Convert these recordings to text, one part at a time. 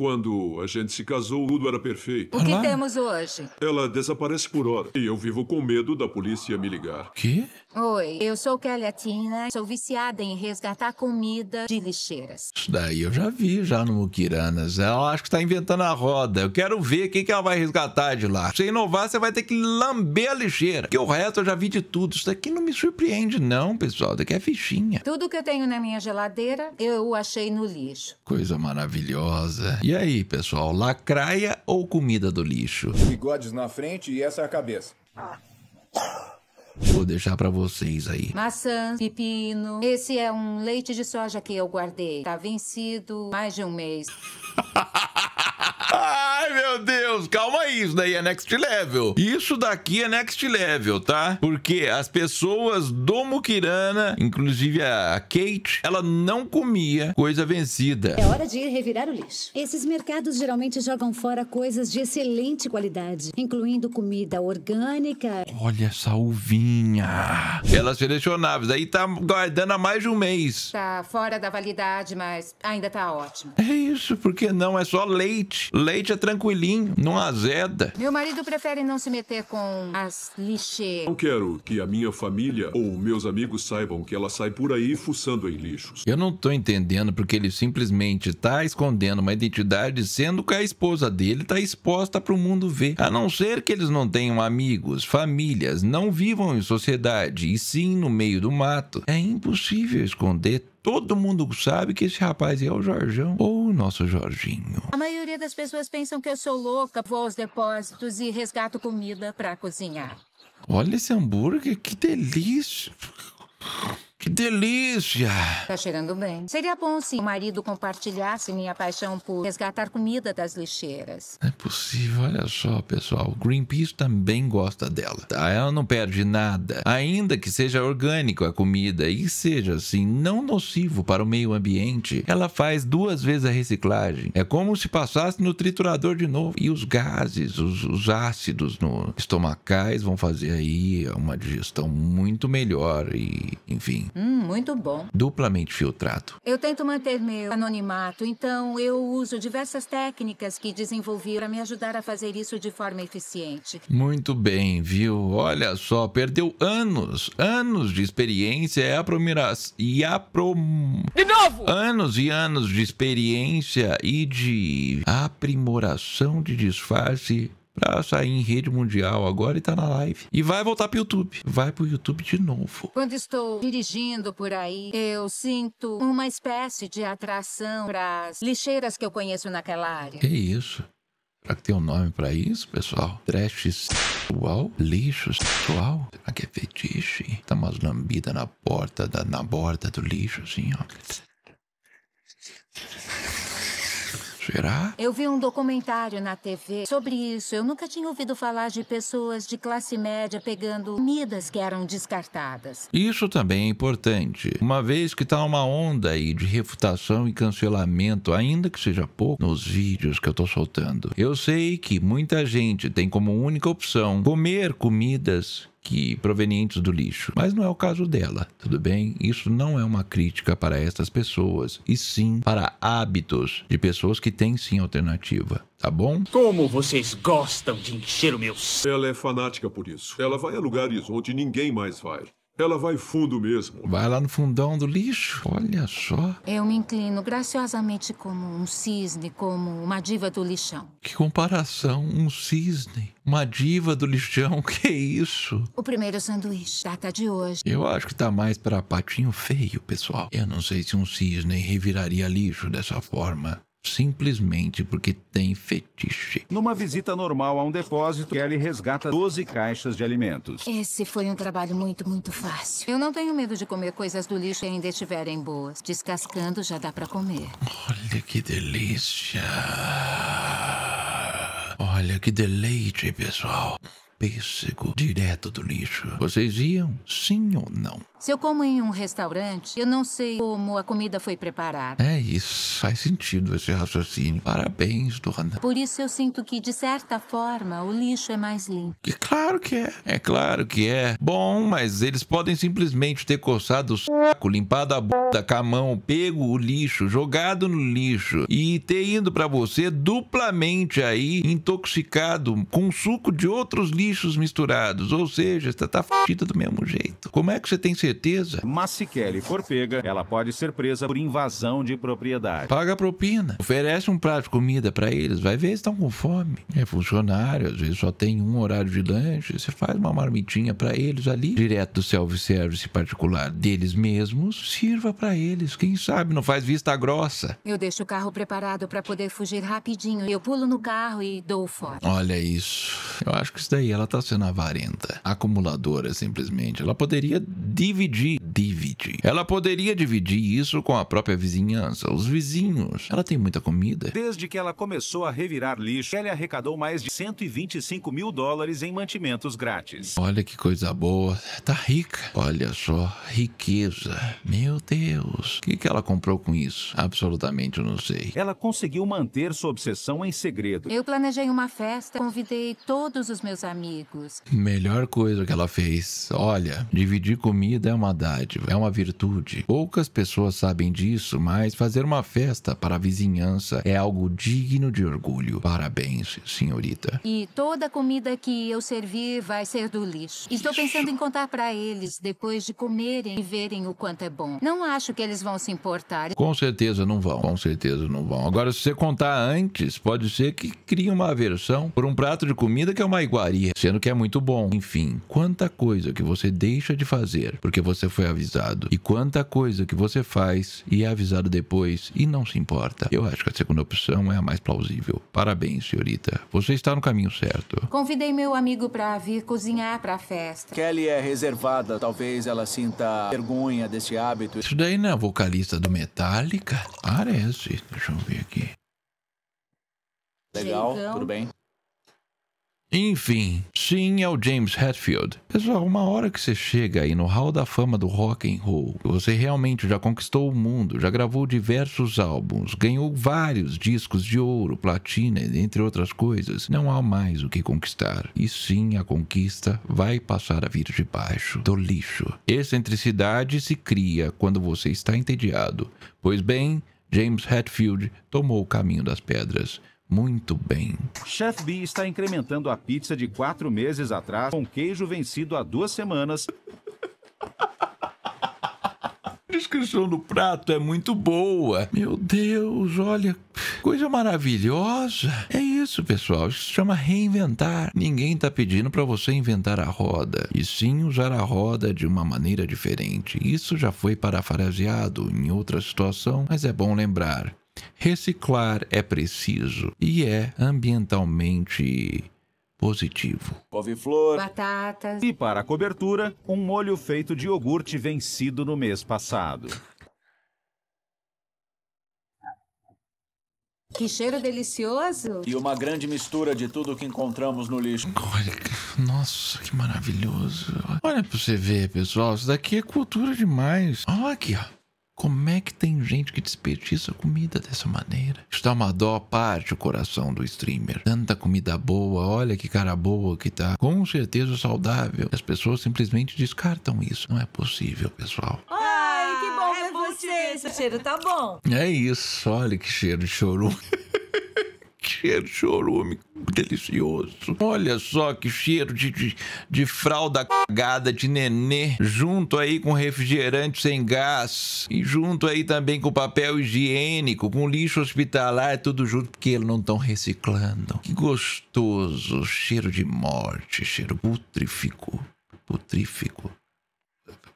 Quando a gente se casou, tudo era perfeito. O que Olá. temos hoje? Ela desaparece por hora. E eu vivo com medo da polícia me ligar. Quê? Oi, eu sou Kelly Sou viciada em resgatar comida de lixeiras. Isso daí eu já vi já no Mukiranas. Ela acho que tá inventando a roda. Eu quero ver o que, que ela vai resgatar de lá. Se inovar, você vai ter que lamber a lixeira. Que o resto eu já vi de tudo. Isso daqui não me surpreende não, pessoal. Daqui é fichinha. Tudo que eu tenho na minha geladeira, eu achei no lixo. Coisa maravilhosa. E e aí, pessoal, lacraia ou comida do lixo? Bigodes na frente e essa é a cabeça. Vou deixar para vocês aí. Maçã, pepino. Esse é um leite de soja que eu guardei. Tá vencido mais de um mês. Ai, meu Deus, calma aí, isso daí é next level. Isso daqui é next level, tá? Porque as pessoas do Mukirana, inclusive a Kate, ela não comia coisa vencida. É hora de ir revirar o lixo. Esses mercados geralmente jogam fora coisas de excelente qualidade, incluindo comida orgânica. Olha essa uvinha. Elas selecionáveis. Aí tá guardando há mais de um mês. Tá fora da validade, mas ainda tá ótimo. É isso, porque não é só leite. Leite é tranquilo tranquilinho, não azeda. Meu marido prefere não se meter com as lixeiras. Não quero que a minha família ou meus amigos saibam que ela sai por aí fuçando em lixos. Eu não tô entendendo porque ele simplesmente tá escondendo uma identidade sendo que a esposa dele tá exposta pro mundo ver. A não ser que eles não tenham amigos, famílias, não vivam em sociedade e sim no meio do mato. É impossível esconder. Todo mundo sabe que esse rapaz é o Jorjão ou o nosso Jorginho. A maioria das pessoas pensam que eu sou louca, vou aos depósitos e resgato comida para cozinhar. Olha esse hambúrguer, que delícia! delícia! Tá cheirando bem. Seria bom se o marido compartilhasse assim, minha paixão por resgatar comida das lixeiras. Não é possível, olha só, pessoal. O Greenpeace também gosta dela, tá? Ela não perde nada. Ainda que seja orgânico a comida e seja, assim, não nocivo para o meio ambiente, ela faz duas vezes a reciclagem. É como se passasse no triturador de novo. E os gases, os, os ácidos no estomacais vão fazer aí uma digestão muito melhor e, enfim. Hum. Hum, muito bom. Duplamente filtrado. Eu tento manter meu anonimato, então eu uso diversas técnicas que desenvolvi para me ajudar a fazer isso de forma eficiente. Muito bem, viu? Olha só, perdeu anos, anos de experiência e a e a prom... De novo! Anos e anos de experiência e de aprimoração de disfarce pra sair em rede mundial agora e tá na live. E vai voltar pro YouTube. Vai pro YouTube de novo. Quando estou dirigindo por aí, eu sinto uma espécie de atração para as lixeiras que eu conheço naquela área. Que isso? Será que tem um nome pra isso, pessoal? Trash sexual? Lixo sexual? Será que é fetiche? Tá umas lambidas na porta, da, na borda do lixo, assim, ó. Será? Eu vi um documentário na TV sobre isso. Eu nunca tinha ouvido falar de pessoas de classe média pegando comidas que eram descartadas. Isso também é importante, uma vez que está uma onda aí de refutação e cancelamento, ainda que seja pouco, nos vídeos que eu estou soltando. Eu sei que muita gente tem como única opção comer comidas que provenientes do lixo, mas não é o caso dela, tudo bem? Isso não é uma crítica para estas pessoas, e sim para hábitos de pessoas que têm sim alternativa, tá bom? Como vocês gostam de encher o meu... Ela é fanática por isso. Ela vai a lugares onde ninguém mais vai. Ela vai fundo mesmo. Vai lá no fundão do lixo, olha só. Eu me inclino graciosamente como um cisne, como uma diva do lixão. Que comparação, um cisne, uma diva do lixão, que isso? O primeiro sanduíche, data de hoje. Eu acho que tá mais para patinho feio, pessoal. Eu não sei se um cisne reviraria lixo dessa forma simplesmente porque tem fetiche. Numa visita normal a um depósito, Kelly resgata 12 caixas de alimentos. Esse foi um trabalho muito, muito fácil. Eu não tenho medo de comer coisas do lixo e ainda estiverem boas. Descascando já dá para comer. Olha que delícia. Olha que deleite, pessoal. Pêssego direto do lixo. Vocês iam? Sim ou não? Se eu como em um restaurante, eu não sei como a comida foi preparada. É isso, faz sentido esse raciocínio. Parabéns, dona. Por isso eu sinto que, de certa forma, o lixo é mais limpo. claro que é. É claro que é. Bom, mas eles podem simplesmente ter coçado o saco, limpado a bunda com a mão, pego o lixo, jogado no lixo e ter ido para você duplamente aí intoxicado com suco de outros lixos misturados. Ou seja, está tá, tá do mesmo jeito. Como é que você tem certeza? certeza. Mas se Kelly for pega, ela pode ser presa por invasão de propriedade. Paga propina. Oferece um prato de comida para eles. Vai ver, se estão com fome. É funcionário, às vezes só tem um horário de lanche. Você faz uma marmitinha para eles ali, direto do self-service particular deles mesmos. Sirva para eles. Quem sabe não faz vista grossa. Eu deixo o carro preparado para poder fugir rapidinho. Eu pulo no carro e dou fora. Olha isso. Eu acho que isso daí ela tá sendo avarenta, acumuladora simplesmente. Ela poderia dividir dividir divide. Ela poderia dividir isso com a própria vizinhança, os vizinhos. Ela tem muita comida. Desde que ela começou a revirar lixo, Kelly arrecadou mais de 125 mil dólares em mantimentos grátis. Olha que coisa boa. Tá rica. Olha só, riqueza. Meu Deus. O que, que ela comprou com isso? Absolutamente não sei. Ela conseguiu manter sua obsessão em segredo. Eu planejei uma festa, convidei todos os meus amigos. Melhor coisa que ela fez. Olha, dividir comida é uma dádiva é uma virtude. Poucas pessoas sabem disso, mas fazer uma festa para a vizinhança é algo digno de orgulho. Parabéns, senhorita. E toda a comida que eu servir vai ser do lixo. Estou Isso. pensando em contar para eles depois de comerem e verem o quanto é bom. Não acho que eles vão se importar. Com certeza não vão. Com certeza não vão. Agora, se você contar antes, pode ser que crie uma aversão por um prato de comida que é uma iguaria, sendo que é muito bom. Enfim, quanta coisa que você deixa de fazer porque você foi avisado. E quanta coisa que você faz e é avisado depois e não se importa. Eu acho que a segunda opção é a mais plausível. Parabéns, senhorita. Você está no caminho certo. Convidei meu amigo para vir cozinhar para a festa. Kelly é reservada. Talvez ela sinta vergonha desse hábito. Isso daí não é vocalista do Metallica? Parece. Deixa eu ver aqui. Legal, Legal. tudo bem. Enfim, Sim, é o James Hetfield. Pessoal, uma hora que você chega aí no Hall da Fama do Rock and Roll, você realmente já conquistou o mundo, já gravou diversos álbuns, ganhou vários discos de ouro, platina, entre outras coisas. Não há mais o que conquistar. E sim, a conquista vai passar a vir de baixo, do lixo. Excentricidade se cria quando você está entediado. Pois bem, James Hetfield tomou o caminho das pedras muito bem. Chef B está incrementando a pizza de quatro meses atrás com queijo vencido há duas semanas. A descrição do prato é muito boa. Meu Deus, olha, coisa maravilhosa. É isso, pessoal. Isso se chama reinventar. Ninguém está pedindo para você inventar a roda, e sim usar a roda de uma maneira diferente. Isso já foi parafraseado em outra situação, mas é bom lembrar Reciclar é preciso e é ambientalmente positivo. Couve-flor, batatas e para a cobertura, um molho feito de iogurte vencido no mês passado. Que cheiro delicioso! E uma grande mistura de tudo que encontramos no lixo. Olha, nossa, que maravilhoso. Olha pra você ver, pessoal. Isso daqui é cultura demais. Olha aqui, ó. Como é que tem gente que desperdiça comida dessa maneira? Isso dá uma dó, parte o coração do streamer. Tanta comida boa, olha que cara boa que tá. Com certeza saudável. As pessoas simplesmente descartam isso. Não é possível, pessoal. Ai, que bom ah, ver é você. Esse cheiro tá bom. É isso, olha que cheiro de chorume. cheiro chorume delicioso. Olha só que cheiro de, de, de fralda cagada de nenê, junto aí com refrigerante sem gás e junto aí também com papel higiênico, com lixo hospitalar, tudo junto porque eles não estão reciclando. Que gostoso, cheiro de morte, cheiro putrífico, putrífico,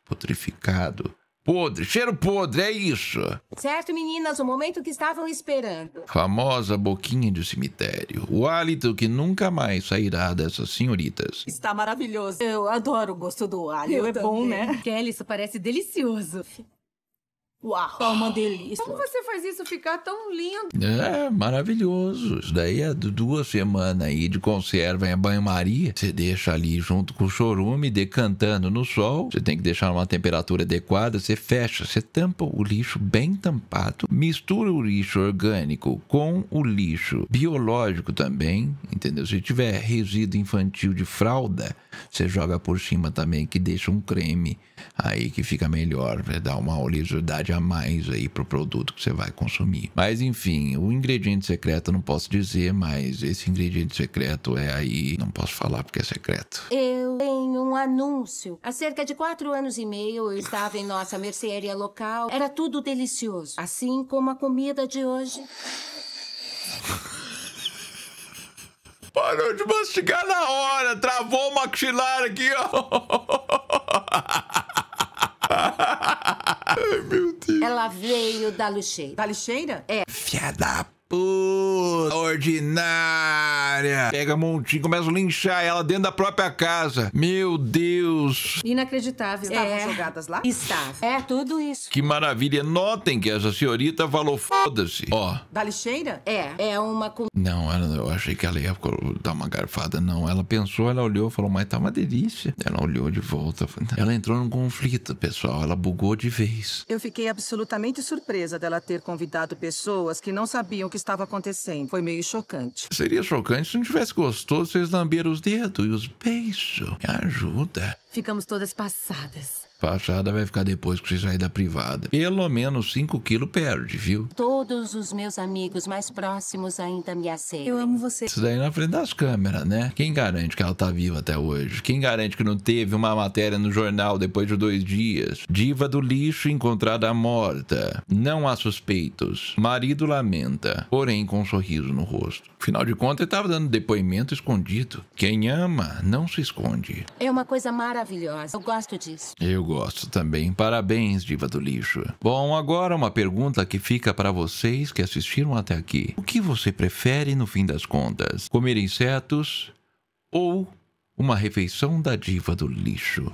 putrificado. Podre, cheiro podre, é isso. Certo, meninas, o momento que estavam esperando. Famosa boquinha de cemitério. O hálito que nunca mais sairá dessas senhoritas. Está maravilhoso. Eu adoro o gosto do hálito. Eu é também. bom, né? Kelly, isso parece delicioso. Uau! Tá uma delícia. Como você faz isso ficar tão lindo? É, maravilhoso. Isso daí é duas semanas aí de conserva em banho-maria. Você deixa ali junto com o chorume, decantando no sol. Você tem que deixar uma temperatura adequada. Você fecha, você tampa o lixo bem tampado. Mistura o lixo orgânico com o lixo biológico também, entendeu? Se tiver resíduo infantil de fralda, você joga por cima também, que deixa um creme aí que fica melhor, vai né? dar uma oleosidade a mais aí para o produto que você vai consumir. Mas enfim, o ingrediente secreto eu não posso dizer, mas esse ingrediente secreto é aí, não posso falar porque é secreto. Eu tenho um anúncio. Há cerca de quatro anos e meio eu estava em nossa mercearia local. Era tudo delicioso, assim como a comida de hoje. Parou de mastigar na hora, travou o maxilar aqui, ó. Ai, meu ela veio da lixeira. Da lixeira? É. Fiada puta ordinária pega Montinho, começa a linchar ela dentro da própria casa. Meu Deus. Inacreditável. Estavam é. jogadas lá? Estava. É, tudo isso. Que maravilha. Notem que essa senhorita falou foda-se. Ó. Da lixeira? É. É uma... Não, ela, eu achei que ela ia dar uma garfada. Não, ela pensou, ela olhou, falou, mas tá uma delícia. Ela olhou de volta. Ela entrou num conflito, pessoal. Ela bugou de vez. Eu fiquei absolutamente surpresa dela ter convidado pessoas que não sabiam o que estava acontecendo. Foi meio chocante. Seria chocante se não tivesse Gostoso vocês lamberam os dedos e os beijos. Me ajuda. Ficamos todas passadas. passada vai ficar depois que você sair da privada. Pelo menos 5 quilos perde, viu? Todos os meus amigos mais próximos ainda me aceitam. Eu amo você. Isso daí na frente das câmeras, né? Quem garante que ela tá viva até hoje? Quem garante que não teve uma matéria no jornal depois de dois dias? Diva do lixo encontrada morta. Não há suspeitos. Marido lamenta, porém com um sorriso no rosto. Afinal de contas, ele tava dando depoimento escondido. Quem ama, não se esconde. É uma coisa maravilhosa maravilhosa. Eu gosto disso. Eu gosto também. Parabéns, Diva do Lixo. Bom, agora uma pergunta que fica para vocês que assistiram até aqui. O que você prefere no fim das contas? Comer insetos ou uma refeição da diva do lixo.